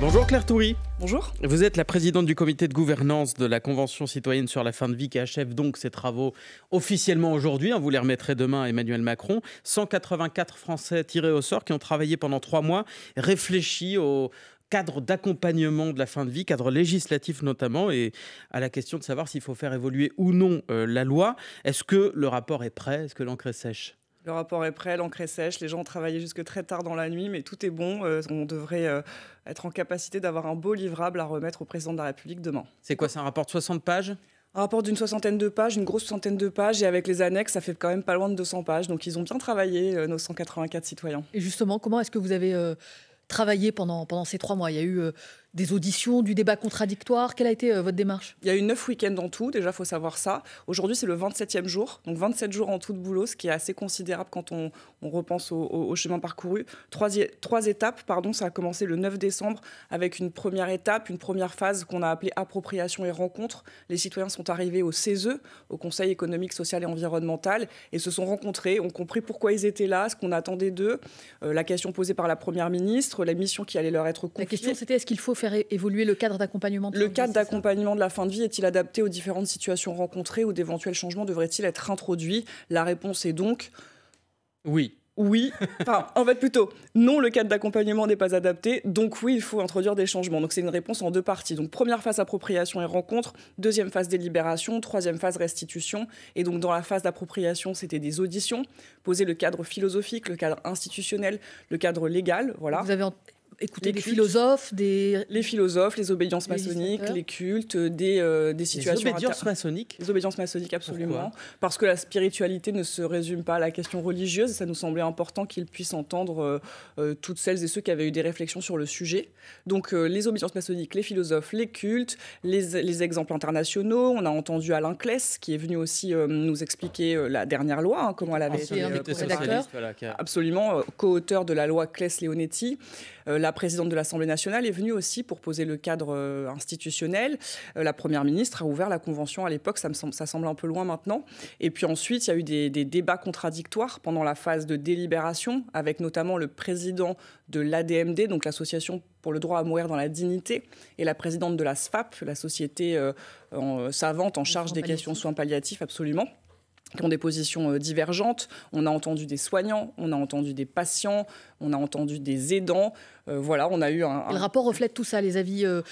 Bonjour Claire Toury. Bonjour. Vous êtes la présidente du comité de gouvernance de la Convention citoyenne sur la fin de vie qui achève donc ses travaux officiellement aujourd'hui. Hein, vous les remettrez demain à Emmanuel Macron. 184 Français tirés au sort qui ont travaillé pendant trois mois, réfléchi au cadre d'accompagnement de la fin de vie, cadre législatif notamment, et à la question de savoir s'il faut faire évoluer ou non euh, la loi. Est-ce que le rapport est prêt Est-ce que l'encre est sèche le rapport est prêt, l'encre est sèche, les gens ont travaillé jusque très tard dans la nuit, mais tout est bon. Euh, on devrait euh, être en capacité d'avoir un beau livrable à remettre au président de la République demain. C'est quoi, c'est un rapport de 60 pages un rapport d'une soixantaine de pages, une grosse soixantaine de pages, et avec les annexes, ça fait quand même pas loin de 200 pages. Donc ils ont bien travaillé, euh, nos 184 citoyens. Et justement, comment est-ce que vous avez travaillé pendant, pendant ces trois mois Il y a eu des auditions, du débat contradictoire Quelle a été euh, votre démarche Il y a eu neuf week-ends en tout, déjà, il faut savoir ça. Aujourd'hui, c'est le 27e jour, donc 27 jours en tout de boulot, ce qui est assez considérable quand on, repense au, chemin parcouru. Trois, étapes, pardon, ça a commencé le 9 décembre avec une première étape, une première phase qu'on a appelée appropriation et rencontre. Les citoyens sont arrivés au CESE, au Conseil économique, social et environnemental, et se sont rencontrés, ont compris pourquoi ils étaient là, ce qu'on attendait d'eux, euh, la question posée par la Première ministre, la mission qui allait leur être confiée. La question, c'était est-ce qu'il faut faire évoluer le cadre d'accompagnement Le cadre d'accompagnement de la fin de vie est-il adapté aux différentes situations rencontrées ou d'éventuels changements devraient-ils être introduits La réponse est donc oui. Oui, enfin, en fait plutôt, non, le cadre d'accompagnement n'est pas adapté, donc oui, il faut introduire des changements. Donc c'est une réponse en deux parties. Donc première phase appropriation et rencontre, deuxième phase délibération, troisième phase restitution. Et donc dans la phase d'appropriation, c'était des auditions, poser le cadre philosophique, le cadre institutionnel, le cadre légal, voilà. Vous avez écouter des philosophes, des... Les philosophes, les obédiences maçonniques, les cultes, euh, des, euh, situations... Les obédiences maçonniques Les obédiences maçonniques, absolument. parce que la spiritualité ne se résume pas à la question religieuse. ça nous semblait important qu'ils puissent entendre euh, toutes celles et ceux qui avaient eu des réflexions sur le sujet. Donc les obédiences maçonniques, les philosophes, les cultes, les, exemples internationaux. On a entendu Alain Kless qui est venu aussi nous expliquer la dernière loi, hein, comment elle avait été... Absolument, co-auteur de la loi Kless-Leonetti la présidente de l'Assemblée nationale est venue aussi pour poser le cadre euh, institutionnel. Euh, la première ministre a ouvert la convention à l'époque, ça, me semble, un peu loin maintenant. Et puis ensuite, il y a eu des, débats contradictoires pendant la phase de délibération, avec notamment le président de l'ADMD, donc l'association pour le droit à mourir dans la dignité, et la présidente de la SFAP, la société euh, savante en charge des questions soins palliatifs, absolument qui ont des positions euh, divergentes. On a entendu des soignants, on a entendu des patients, on a entendu des aidants. Euh, voilà, on a eu un, Le rapport reflète tout ça, les avis, euh,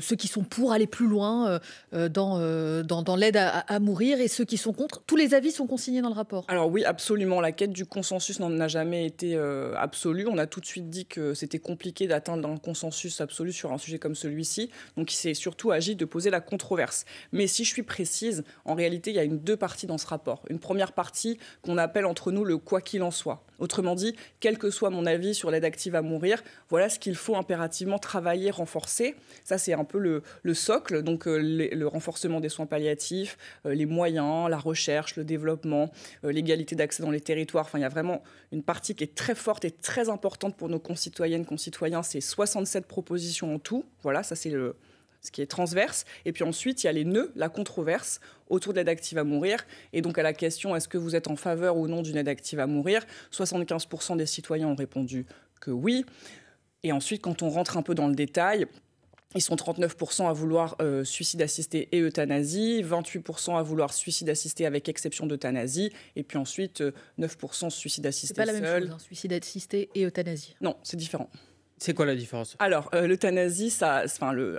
ceux qui sont pour aller plus loin dans, dans, l'aide à, mourir et ceux qui sont contre. Tous les avis sont consignés dans le rapport. Alors oui, absolument. La quête du consensus n'en a jamais été absolue. On a tout de suite dit que c'était compliqué d'atteindre un consensus absolu sur un sujet comme celui-ci. Donc il s'est surtout agi de poser la controverse. Mais si je suis précise, en réalité, il y a une deux parties dans ce rapport une première partie qu'on appelle entre nous le quoi qu'il en soit. Autrement dit, quel que soit mon avis sur l'aide active à mourir, voilà ce qu'il faut impérativement travailler, renforcer. Ça, c'est un peu le, socle, donc euh, le renforcement des soins palliatifs, euh, les moyens, la recherche, le développement, euh, l'égalité d'accès dans les territoires. Enfin, il y a vraiment une partie qui est très forte et très importante pour nos concitoyennes, concitoyens. C'est 67 propositions en tout. Voilà, ça, c'est le, ce qui est transverse. Et puis ensuite, il y a les nœuds, la controverse autour de l'aide active à mourir. Et donc à la question, est-ce que vous êtes en faveur ou non d'une aide active à mourir 75% des citoyens ont répondu que oui. Et ensuite, quand on rentre un peu dans le détail, ils sont 39% à vouloir euh, suicide assisté et euthanasie, 28% à vouloir suicide assisté avec exception d'euthanasie, et puis ensuite 9% euh, suicide assisté seul. la même chose, hein, suicide assisté et euthanasie. Non, c'est différent. C'est quoi la différence Alors, euh, l'euthanasie, ça, enfin, le,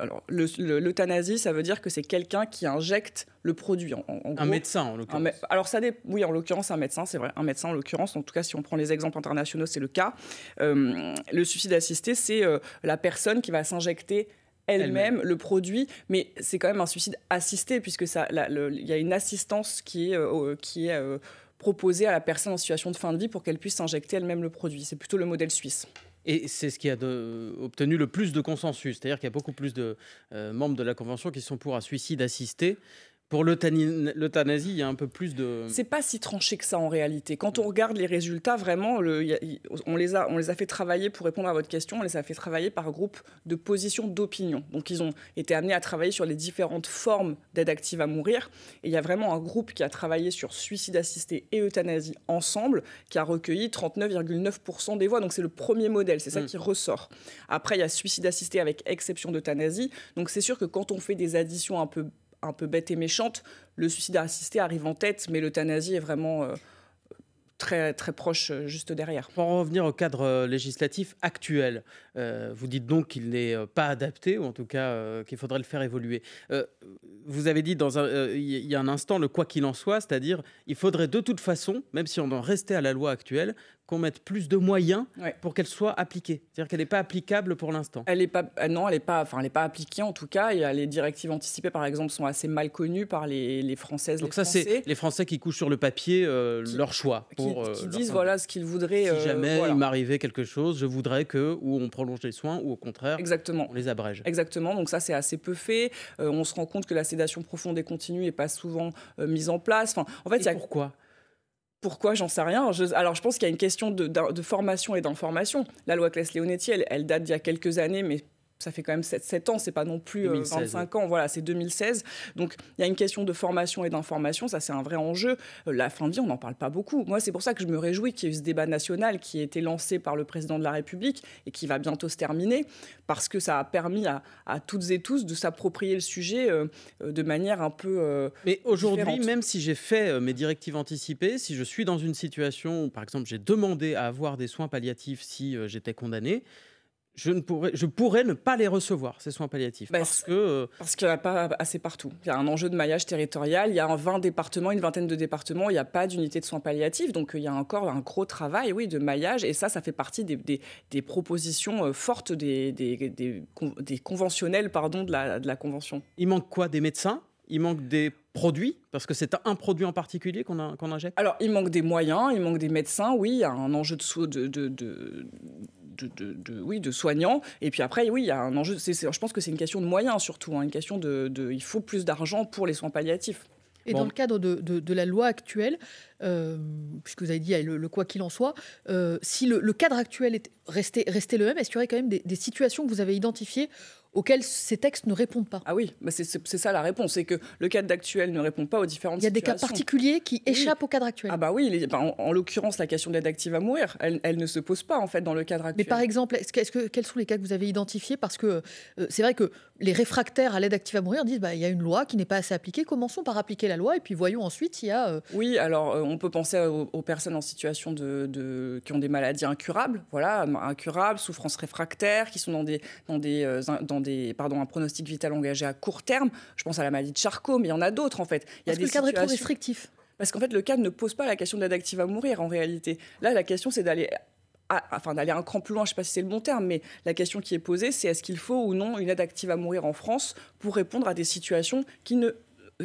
ça veut dire que c'est quelqu'un qui injecte le produit. un médecin, en l'occurrence. Alors, ça oui, en l'occurrence, un médecin, c'est vrai. Un médecin, en l'occurrence, en tout cas, si on prend les exemples internationaux, c'est le cas. Euh, le suicide assisté, c'est euh, la personne qui va s'injecter elle-même le produit, mais c'est quand même un suicide assisté, puisque il y a une assistance qui est, qui est proposée à la personne en situation de fin de vie pour qu'elle puisse s'injecter elle-même le produit. C'est plutôt le modèle suisse. Et c'est ce qui a obtenu le plus de consensus, c'est-à-dire qu'il y a beaucoup plus de euh, membres de la Convention qui sont pour un suicide assisté pour l'euthanasie, il y a un peu plus de. C'est pas si tranché que ça en réalité. Quand on regarde les résultats, vraiment, on, les a, on les a fait travailler, pour répondre à votre question, on les a fait travailler par groupe de position d'opinion. Donc ils ont été amenés à travailler sur les différentes formes d'aide active à mourir. Et il y a vraiment un groupe qui a travaillé sur suicide assisté et euthanasie ensemble, qui a recueilli 39,9% des voix. Donc c'est le premier modèle, c'est ça mm. qui ressort. Après, il y a suicide assisté avec exception d'euthanasie. Donc c'est sûr que quand on fait des additions un peu un peu bête et méchante, le suicide assisté arrive en tête, mais l'euthanasie est vraiment euh, très, très proche, euh, juste derrière. Pour en revenir au cadre euh, législatif actuel, euh, vous dites donc qu'il n'est euh, pas adapté, ou en tout cas euh, qu'il faudrait le faire évoluer. vous avez dit dans un, il y a un instant le quoi qu'il en soit, c'est-à-dire il faudrait de toute façon, même si on en restait à la loi actuelle, qu'on mette plus de moyens pour qu'elle soit appliquée. C'est-à-dire qu'elle n'est pas applicable pour l'instant. Elle est pas, non, elle n'est pas, enfin, elle pas appliquée en tout cas. Et les directives anticipées, par exemple, sont assez mal connues par les, les Françaises. Donc ça, c'est les Français qui couchent sur le papier leur choix. Pour, qui, disent voilà ce qu'ils voudraient. si jamais il m'arrivait quelque chose, je voudrais que ou on prend les soins ou au contraire, Exactement. on les abrège. Exactement, donc ça c'est assez peu fait. Euh, on se rend compte que la sédation profonde et continue n'est pas souvent euh, mise en place. Enfin, en fait, et pourquoi pourquoi J'en sais rien. alors, je pense qu'il y a une question de, formation et d'information. La loi Claes-Leonetti, elle, elle, date d'il y a quelques années, mais ça fait quand même 7, 7 ans, c'est pas non plus 25 euh, ans, voilà, c'est 2016. Donc il y a une question de formation et d'information, ça c'est un vrai enjeu. Euh, la fin de vie, on n'en parle pas beaucoup. Moi, c'est pour ça que je me réjouis qu'il y ait eu ce débat national qui a été lancé par le président de la République et qui va bientôt se terminer, parce que ça a permis à, toutes et tous de s'approprier le sujet euh, de manière un peu. Mais aujourd'hui, même si j'ai fait mes directives anticipées, si je suis dans une situation où, par exemple, j'ai demandé à avoir des soins palliatifs si j'étais condamné, je, ne pourrais, je pourrais ne pas les recevoir, ces soins palliatifs. Bah, parce que euh, parce qu'il n'y en a pas assez partout. Il y a un enjeu de maillage territorial, il y a 20 départements, une vingtaine de départements, il n'y a pas d'unité de soins palliatifs, donc euh, il y a encore un gros travail oui, de maillage, et ça, ça fait partie des, propositions euh, fortes des, des, conventionnels pardon, de, la, de la Convention. Il manque quoi Des médecins il manque des produits Parce que c'est un produit en particulier qu'on injecte Alors, il manque des moyens, il manque des médecins, oui, il y a un enjeu de, de, de, de, oui, de soignants. Et puis après, oui, il y a un enjeu. je pense que c'est une question de moyens surtout, hein, une question de, il faut plus d'argent pour les soins palliatifs. Et dans le cadre de, de, la loi actuelle, euh, puisque vous avez dit le, quoi qu'il en soit, euh, si le, cadre actuel est resté, le même, est-ce qu'il y aurait quand même des, des situations que vous avez identifiées auxquels ces textes ne répondent pas. Ah oui, bah c'est ça la réponse, c'est que le cadre actuel ne répond pas aux différentes situations. Il y a des cas particuliers qui échappent au cadre actuel. Ah bah oui, bah, en, l'occurrence, la question de l'aide active à mourir, elle, ne se pose pas en fait dans le cadre actuel. Mais par exemple, est -ce que, quels sont les cas que vous avez identifiés Parce que euh, c'est vrai que les réfractaires à l'aide active à mourir disent, bah, il y a une loi qui n'est pas assez appliquée, commençons par appliquer la loi et puis voyons ensuite, il y a... Euh, oui, alors euh, on peut penser aux, personnes en situation de, qui ont des maladies incurables, voilà, incurables, souffrances réfractaires, qui sont dans des, dans des, dans des pardon, un pronostic vital engagé à court terme. Je pense à la maladie de Charcot, mais il y en a d'autres en fait. Il y a des que le cadre est trop restrictif. Parce qu'en fait, le cadre ne pose pas la question de l'aide à mourir en réalité. Là, la question, c'est d'aller enfin d'aller un cran plus loin, je ne sais pas si c'est le bon terme, mais la question qui est posée, c'est est-ce qu'il faut ou non une aide active à mourir en France pour répondre à des situations qui ne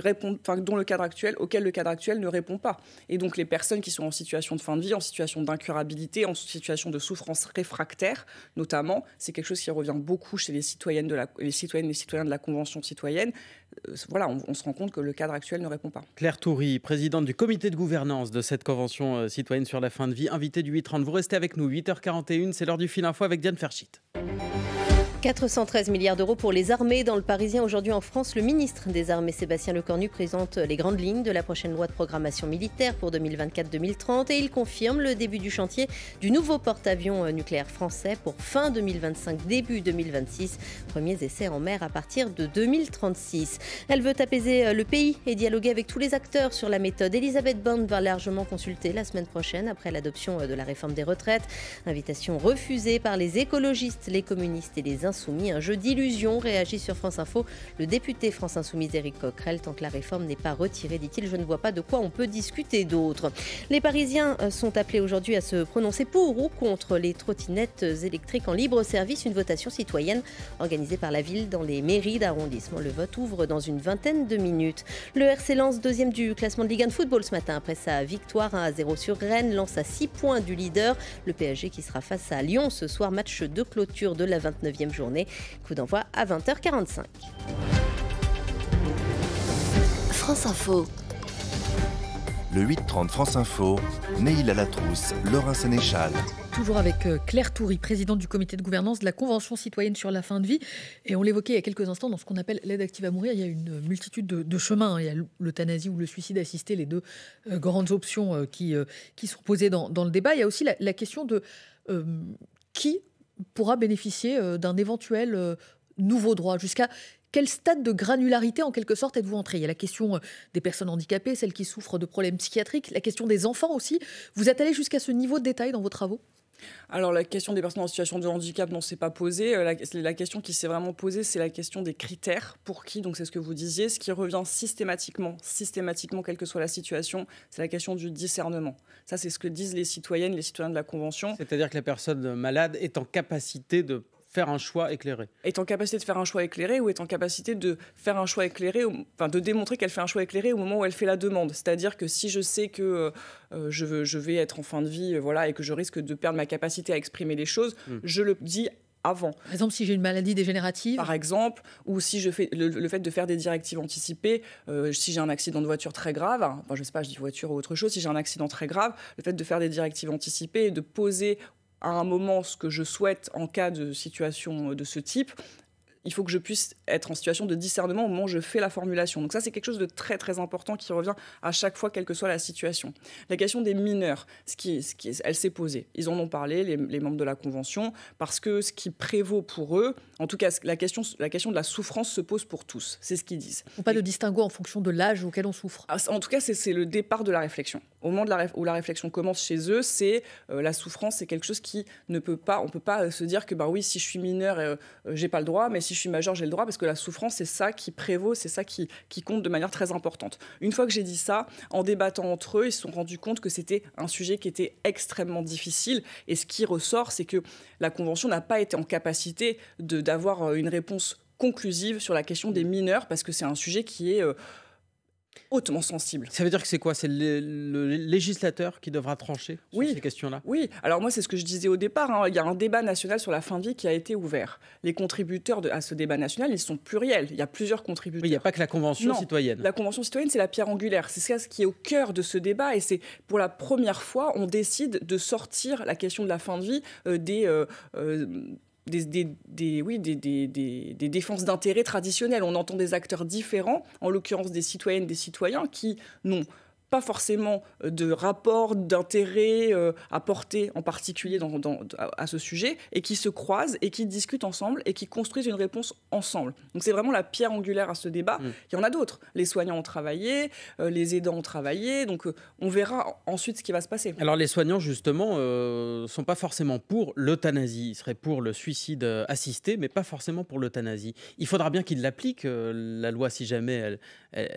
répond, dont le cadre actuel, auquel le cadre actuel ne répond pas. Et donc les personnes qui sont en situation de fin de vie, en situation d'incurabilité, en situation de souffrance réfractaire, notamment, c'est quelque chose qui revient beaucoup chez les citoyennes de la, les citoyennes, citoyens de la Convention citoyenne. Euh, voilà, on, se rend compte que le cadre actuel ne répond pas. Claire Toury, présidente du comité de gouvernance de cette Convention euh, citoyenne sur la fin de vie, invitée du 8-30. Vous restez avec nous, 8h41, c'est l'heure du fil info avec Diane Ferchit. 413 milliards d'euros pour les armées. Dans le Parisien, aujourd'hui en France, le ministre des Armées, Sébastien Lecornu, présente les grandes lignes de la prochaine loi de programmation militaire pour 2024-2030 et il confirme le début du chantier du nouveau porte-avions euh, nucléaire français pour fin 2025, début 2026. Premiers essais en mer à partir de 2036. Elle veut apaiser euh, le pays et dialoguer avec tous les acteurs sur la méthode. Elisabeth Bond va largement consulter la semaine prochaine après l'adoption euh, de la réforme des retraites. Invitation refusée par les écologistes, les communistes et les soumis, un jeu d'illusion, réagit sur France Info. Le député France Insoumise Éric Coquerel, tant que la réforme n'est pas retirée, dit-il, je ne vois pas de quoi on peut discuter d'autre. Les Parisiens euh, sont appelés aujourd'hui à se prononcer pour ou contre les trottinettes électriques en libre service, une votation citoyenne organisée par la ville dans les mairies d'arrondissement. Le vote ouvre dans une vingtaine de minutes. Le RC Lens, deuxième du classement de Ligue 1 de football ce matin, après sa victoire 1 à 0 sur Rennes, lance à 6 points du leader. Le PSG qui sera face à Lyon ce soir, match de clôture de la 29e journée journée. Coup d'envoi à 20h45. France Info. Le 8-30 France Info, Neil Latrousse, Laurent Sénéchal. Toujours avec euh, Claire Toury, présidente du comité de gouvernance de la Convention citoyenne sur la fin de vie. Et on l'évoquait il y a quelques instants dans ce qu'on appelle l'aide active à mourir. Il y a une multitude de, chemins. Il y a l'euthanasie ou le suicide assisté, les deux euh, grandes options euh, qui, qui sont posées dans, le débat. Il y a aussi la, la question de qui pourra bénéficier euh, d'un éventuel euh, nouveau droit Jusqu'à quel stade de granularité, en quelque sorte, êtes-vous entré Il y a la question euh, des personnes handicapées, celles qui souffrent de problèmes psychiatriques, la question des enfants aussi. Vous êtes allé jusqu'à ce niveau de détail dans vos travaux alors la question des personnes en situation de handicap, non, c'est pas posé. Euh, la, la question qui s'est vraiment posée, c'est la question des critères pour qui. Donc c'est ce que vous disiez, ce qui revient systématiquement, systématiquement, quelle que soit la situation, c'est la question du discernement. Ça, c'est ce que disent les citoyennes, les citoyens de la Convention. C'est-à-dire que la personne malade est en capacité de faire un choix éclairé. Est en capacité de faire un choix éclairé ou est en capacité de faire un choix éclairé, enfin de démontrer qu'elle fait un choix éclairé au moment où elle fait la demande. C'est-à-dire que si je sais que euh, euh, je, veux, je, vais être en fin de vie, euh, voilà, et que je risque de perdre ma capacité à exprimer les choses, hmm. je le dis avant. Par exemple, si j'ai une maladie dégénérative Par exemple, ou si je fais le, fait de faire des directives anticipées, si j'ai un accident de voiture très grave, hein, je sais pas, je dis voiture ou autre chose, si j'ai un accident très grave, le fait de faire des directives anticipées et de poser à un moment ce que je souhaite en cas de situation de ce type, il faut que je puisse être en situation de discernement au moment où je fais la formulation. Donc ça, c'est quelque chose de très très important qui revient à chaque fois, quelle que soit la situation. La question des mineurs, ce qui, qui, elle s'est posée. Ils en ont parlé, les, membres de la Convention, parce que ce qui prévaut pour eux, en tout cas, la question, la question de la souffrance se pose pour tous. C'est ce qu'ils disent. on pas le distinguer en fonction de l'âge auquel on souffre. Ah, en tout cas, c'est le départ de la réflexion. Au moment de la, où la réflexion commence chez eux, c'est euh, la souffrance, c'est quelque chose qui ne peut pas, on peut pas euh, se dire que, bah oui, si je suis mineur, je euh, j'ai pas le droit, mais si si je suis majeur, j'ai le droit, parce que la souffrance, c'est ça qui prévaut, c'est ça qui, qui compte de manière très importante. Une fois que j'ai dit ça, en débattant entre eux, ils se sont rendus compte que c'était un sujet qui était extrêmement difficile. Et ce qui ressort, c'est que la Convention n'a pas été en capacité d'avoir euh, une réponse conclusive sur la question des mineurs, parce que c'est un sujet qui est... Euh, hautement sensible. Ça veut dire que c'est quoi C'est le, législateur qui devra trancher sur ces questions-là Oui, alors moi c'est ce que je disais au départ, hein. il y a un débat national sur la fin de vie qui a été ouvert. Les contributeurs de, à ce débat national, ils sont pluriels, il y a plusieurs contributeurs. Mais il n'y a pas que la Convention non. citoyenne. La Convention citoyenne, c'est la pierre angulaire, c'est ce qui est au cœur de ce débat et c'est pour la première fois, on décide de sortir la question de la fin de vie euh, des... Euh, euh, des, des, oui, des, défenses d'intérêts traditionnelles. On entend des acteurs différents, en l'occurrence des citoyennes, des citoyens, qui n'ont pas forcément euh, de rapports, d'intérêt euh, à porter en particulier dans, à ce sujet, et qui se croisent et qui discutent ensemble et qui construisent une réponse ensemble. Donc c'est vraiment la pierre angulaire à ce débat. Mm. Il y en a d'autres. Les soignants ont travaillé, euh, les aidants ont travaillé, donc on verra ensuite ce qui va se passer. Alors les soignants, justement, ne sont pas forcément pour l'euthanasie, ils seraient pour le suicide assisté, mais pas forcément pour l'euthanasie. Il faudra bien qu'ils l'appliquent, la loi, si jamais elle,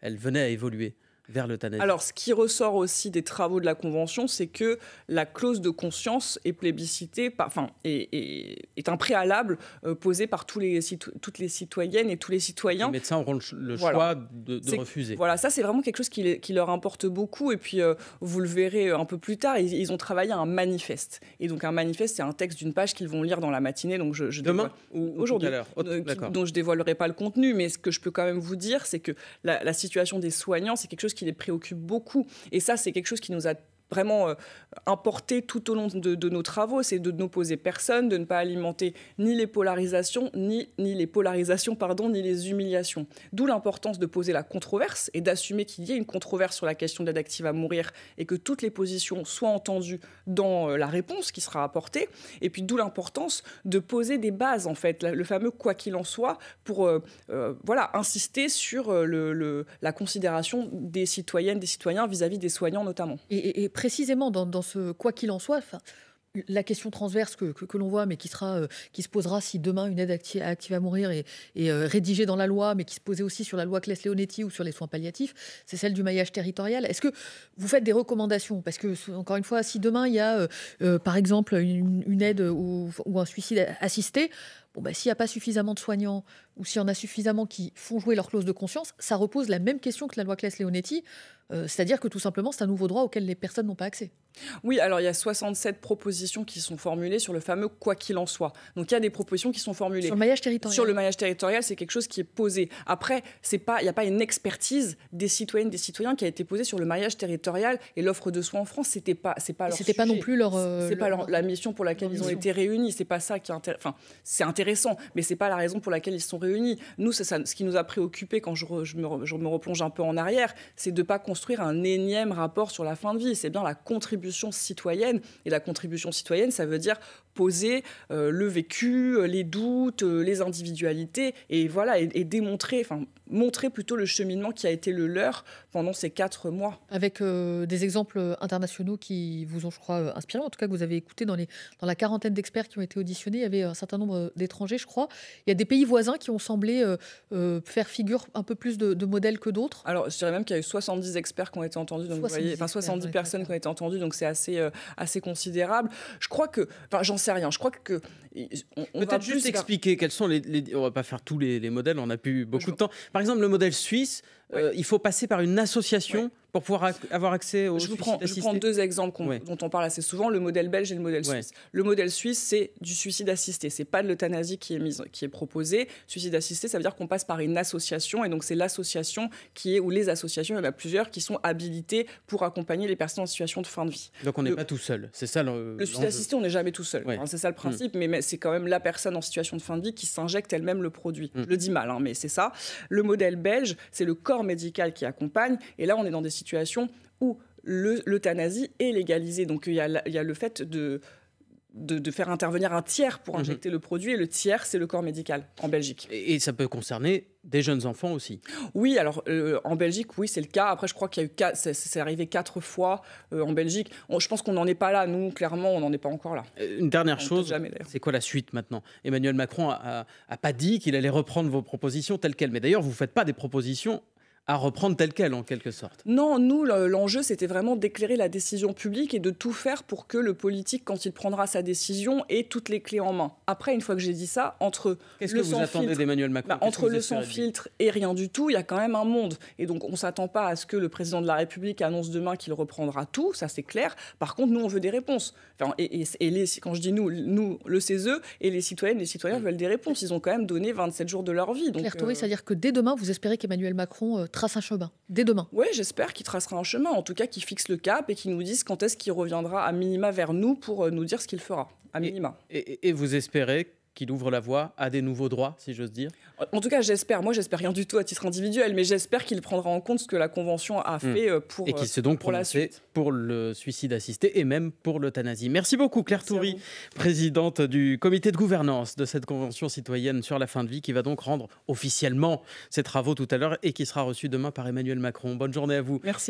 elle venait à évoluer vers Alors, ce qui ressort aussi des travaux de la Convention, c'est que la clause de conscience est plébiscitée, enfin, est, un préalable euh, posé par tous les, toutes les citoyennes et tous les citoyens. Les médecins auront le choix de, refuser. Voilà, ça, c'est vraiment quelque chose qui, leur importe beaucoup. Et puis, euh, vous le verrez euh, un peu plus tard, ils, ont travaillé un manifeste. Et donc, un manifeste, c'est un texte d'une page qu'ils vont lire dans la matinée. Donc, je, Demain ou aujourd'hui Donc, Dont je dévoilerai pas le contenu, mais ce que je peux quand même vous dire, c'est que la, la situation des soignants, c'est quelque chose qui les préoccupe beaucoup. Et ça, c'est quelque chose qui nous a vraiment euh, importer importé tout au long de, de nos travaux, c'est de n'opposer personne, de ne pas alimenter ni les polarisations, ni, ni les polarisations, pardon, ni les humiliations. D'où l'importance de poser la controverse et d'assumer qu'il y ait une controverse sur la question de l'aide à mourir et que toutes les positions soient entendues dans euh, la réponse qui sera apportée. Et puis d'où l'importance de poser des bases, en fait, le fameux quoi qu'il en soit, pour euh, voilà, insister sur le, la considération des citoyennes, des citoyens vis-à-vis des soignants notamment. et précisément dans, ce quoi qu'il en soit, la question transverse que, l'on voit, mais qui, sera, euh, qui se posera si demain une aide active, à mourir est, euh, rédigée dans la loi, mais qui se posait aussi sur la loi Claes-Leonetti ou sur les soins palliatifs, c'est celle du maillage territorial. Est-ce que vous faites des recommandations Parce que, encore une fois, si demain il y a, euh, par exemple, une, aide ou, ou, un suicide assisté, bah, s'il n'y a pas suffisamment de soignants ou s'il y en a suffisamment qui font jouer leur clause de conscience, ça repose la même question que la loi Claes-Leonetti, euh, c'est-à-dire que tout simplement, c'est un nouveau droit auquel les personnes n'ont pas accès. Oui, alors il y a 67 propositions qui sont formulées sur le fameux quoi qu'il en soit. Donc il y a des propositions qui sont formulées. Sur le mariage territorial. Sur le maillage territorial, c'est quelque chose qui est posé. Après, c'est pas, il n'y a pas une expertise des citoyennes, des citoyens qui a été posée sur le mariage territorial et l'offre de soins en France. C'était pas, c'est pas C'était pas non plus leur. c'est euh, pas la mission pour laquelle ils ont été réunis. C'est pas ça qui enfin, c'est intéressant, mais c'est pas la raison pour laquelle ils sont réunis. Nous, ce qui nous a préoccupé quand je, me, je me replonge un peu en arrière, c'est de pas construire un énième rapport sur la fin de vie. C'est bien la contribution citoyenne. Et la contribution citoyenne, ça veut dire poser euh, le vécu, euh, les doutes, euh, les individualités, et voilà, et, démontrer, enfin, montrer plutôt le cheminement qui a été le leur pendant ces quatre mois. Avec des exemples internationaux qui vous ont, je crois, inspiré, en tout cas que vous avez écouté dans, les, dans la quarantaine d'experts qui ont été auditionnés, il y avait un certain nombre d'étrangers, je crois. Il y a des pays voisins qui ont semblé faire figure un peu plus de, de modèles que d'autres. Alors, je dirais même qu'il y a eu 70 experts qui ont été entendus, donc vous voyez, enfin 70 personnes qui ont été entendues, donc c'est assez, euh, assez considérable. Je crois que, enfin, j'en sais rien. Je crois que. Peut-être juste expliquer quels sont les, On On va pas faire tous les, modèles, on a plus beaucoup de temps. Par exemple, le modèle suisse, euh, il faut passer par une association pour pouvoir avoir accès aux je vous prends, Je prends deux exemples dont on parle assez souvent, le modèle belge et le modèle suisse. Le modèle suisse, c'est du suicide assisté, c'est pas de l'euthanasie qui est qui est proposée. Suicide assisté, ça veut dire qu'on passe par une association, et donc c'est l'association qui est, ou les associations, il y en a plusieurs, qui sont habilitées pour accompagner les personnes en situation de fin de vie. Donc on n'est pas tout seul, c'est ça le... suicide assisté, on n'est jamais tout seul, c'est ça le mm. principe, mais, c'est quand même la personne en situation de fin de vie qui s'injecte elle-même le produit. Mm. Je le dis mal, hein, mais c'est ça. Le modèle belge, c'est le corps médical qui accompagne. Et là, on est dans des situations où l'euthanasie est légalisée. Donc il y, a, le fait de, de, faire intervenir un tiers pour mhm. injecter le produit, et le tiers, c'est le corps médical en Belgique. Et, ça peut concerner des jeunes enfants aussi Oui, alors euh, en Belgique, oui, c'est le cas. Après, je crois qu'il y a eu quatre, c'est arrivé quatre fois euh, en Belgique. je pense qu'on n'en est pas là, nous, clairement, on n'en est pas encore là. Euh, une dernière chose, c'est quoi la suite maintenant Emmanuel Macron a, pas dit qu'il allait reprendre vos propositions telles quelles, mais d'ailleurs, vous ne faites pas des propositions à reprendre tel quel, en quelque sorte. Non, nous, l'enjeu, c'était vraiment d'éclairer la décision publique et de tout faire pour que le politique, quand il prendra sa décision, ait toutes les clés en main. Après, une fois que j'ai dit ça, entre Qu'est-ce que vous attendez d'Emmanuel Macron bah, Entre le sans-filtre et rien du tout, il y a quand même un monde. Et donc, on ne s'attend pas à ce que le président de la République annonce demain qu'il reprendra tout, ça c'est clair. Par contre, nous, on veut des réponses. Enfin, et, les, quand je dis nous, nous, le CESE et les citoyennes, les citoyens veulent des réponses. Ils ont quand même donné 27 jours de leur vie. Claire euh, c'est-à-dire que dès demain, vous espérez qu'Emmanuel Macron euh, trace un chemin dès demain. Oui, j'espère qu'il tracera un chemin, en tout cas qu'il fixe le cap et qu'il nous dise quand est-ce qu'il reviendra à minima vers nous pour euh, nous dire ce qu'il fera, à minima. Et, et vous espérez qu'il ouvre la voie à des nouveaux droits, si j'ose dire En tout cas, j'espère. Moi, j'espère rien du tout à titre individuel, mais j'espère qu'il prendra en compte ce que la Convention a hmm. fait euh, pour. Et qu'il s'est donc euh, pour pour le suicide assisté et même pour l'euthanasie. Merci beaucoup, Claire Toury, présidente du comité de gouvernance de cette Convention citoyenne sur la fin de vie, qui va donc rendre officiellement ses travaux tout à l'heure et qui sera reçue demain par Emmanuel Macron. Bonne journée à vous. Merci.